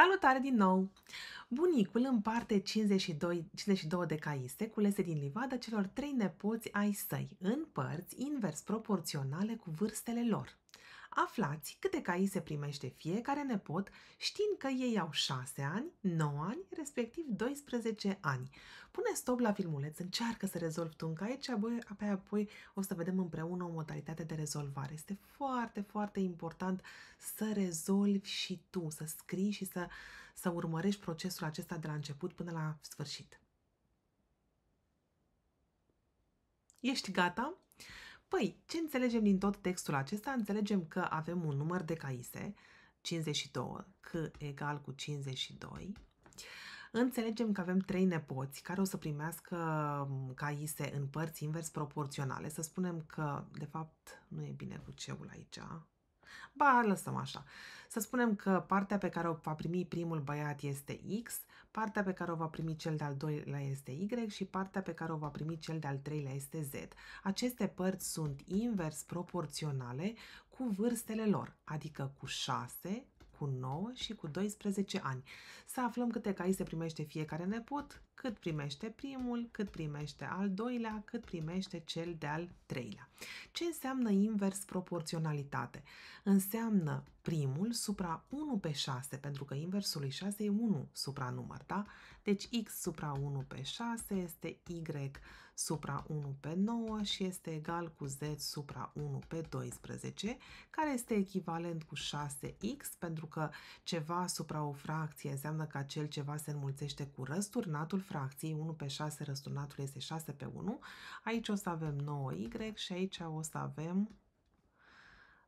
Salutare din nou! Bunicul împarte 52, 52 de caiste culese din livada celor trei nepoți ai săi, în părți invers proporționale cu vârstele lor. Aflați câte caii se primește fiecare nepot, știind că ei au 6 ani, 9 ani, respectiv 12 ani. Pune stop la filmuleț, încearcă să rezolvi tu un caiet și apoi, apoi, apoi o să vedem împreună o modalitate de rezolvare. Este foarte, foarte important să rezolvi și tu, să scrii și să, să urmărești procesul acesta de la început până la sfârșit. Ești gata? Păi, ce înțelegem din tot textul acesta? Înțelegem că avem un număr de caise, 52, că egal cu 52. Înțelegem că avem trei nepoți care o să primească caise în părți invers proporționale. Să spunem că, de fapt, nu e bine cu ceul aici, Ba, lăsăm așa. Să spunem că partea pe care o va primi primul băiat este X, partea pe care o va primi cel de-al doilea este Y și partea pe care o va primi cel de-al treilea este Z. Aceste părți sunt invers proporționale cu vârstele lor, adică cu 6, cu 9 și cu 12 ani. Să aflăm câte cai se primește fiecare nepot, cât primește primul, cât primește al doilea, cât primește cel de-al treilea. Ce înseamnă invers proporționalitate? Înseamnă primul supra 1 pe 6, pentru că inversul lui 6 e 1 supra număr, da? Deci x supra 1 pe 6 este y supra 1 pe 9 și este egal cu z supra 1 pe 12, care este echivalent cu 6x, pentru că ceva supra o fracție înseamnă că acel ceva se înmulțește cu răsturnatul fracții, 1 pe 6 răsturnatul este 6 pe 1, aici o să avem 9y și aici o să avem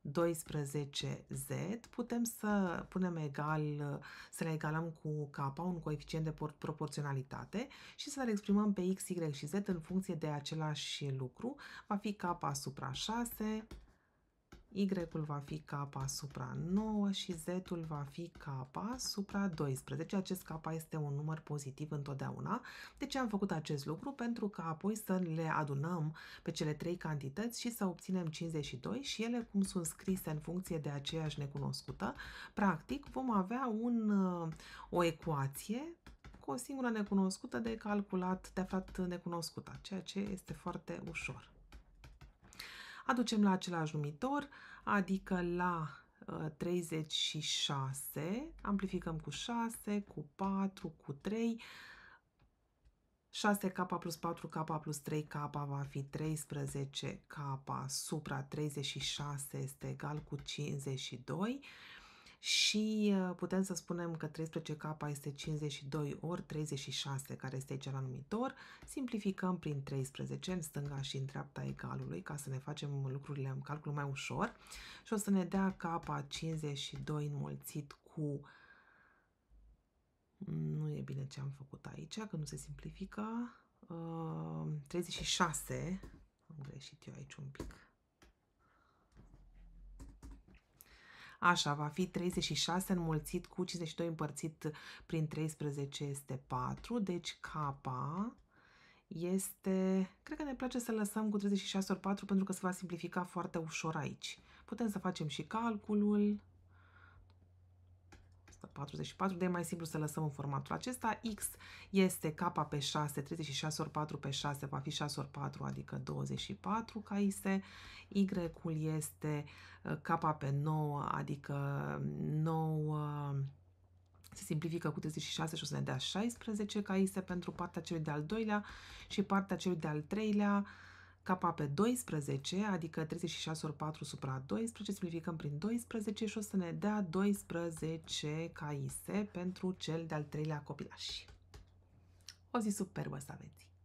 12z, putem să punem egal, să le egalăm cu k, un coeficient de proporționalitate și să le exprimăm pe x, y și z în funcție de același lucru, va fi k asupra 6 Y-ul va fi K supra 9 și Z-ul va fi K supra 12. Deci acest K este un număr pozitiv întotdeauna. De ce am făcut acest lucru? Pentru că apoi să le adunăm pe cele trei cantități și să obținem 52 și ele cum sunt scrise în funcție de aceeași necunoscută, practic vom avea un, o ecuație cu o singură necunoscută de calculat, de aflat necunoscută ceea ce este foarte ușor aducem la același numitor, adică la 36, uh, amplificăm cu 6, cu 4, cu 3, 6K plus 4K plus 3K va fi 13K supra 36 este egal cu 52 și uh, putem să spunem că 13K este 52 ori 36, care este aici la numitor. Simplificăm prin 13 în stânga și în dreapta egalului, ca să ne facem lucrurile în calcul mai ușor. Și o să ne dea K 52 înmulțit cu... Nu e bine ce am făcut aici, că nu se simplifică. 36, uh, am greșit eu aici un pic. Așa, va fi 36 înmulțit cu 52 împărțit prin 13 este 4, deci K este... Cred că ne place să lăsăm cu 36 ori 4 pentru că se va simplifica foarte ușor aici. Putem să facem și calculul. 144, de e mai simplu să lăsăm în formatul acesta. X este K pe 6, 36 ori 4 pe 6 va fi 6 ori 4, adică 24 ca Y-ul este uh, K pe 9, adică 9 se simplifică cu 36 și o să ne dea 16 ca pentru partea celui de-al doilea și partea celui de-al treilea K pe 12, adică 36 ori 4 supra 12, simplificăm prin 12 și o să ne dea 12 caise pentru cel de-al treilea copilaș. O zi superbă să aveți!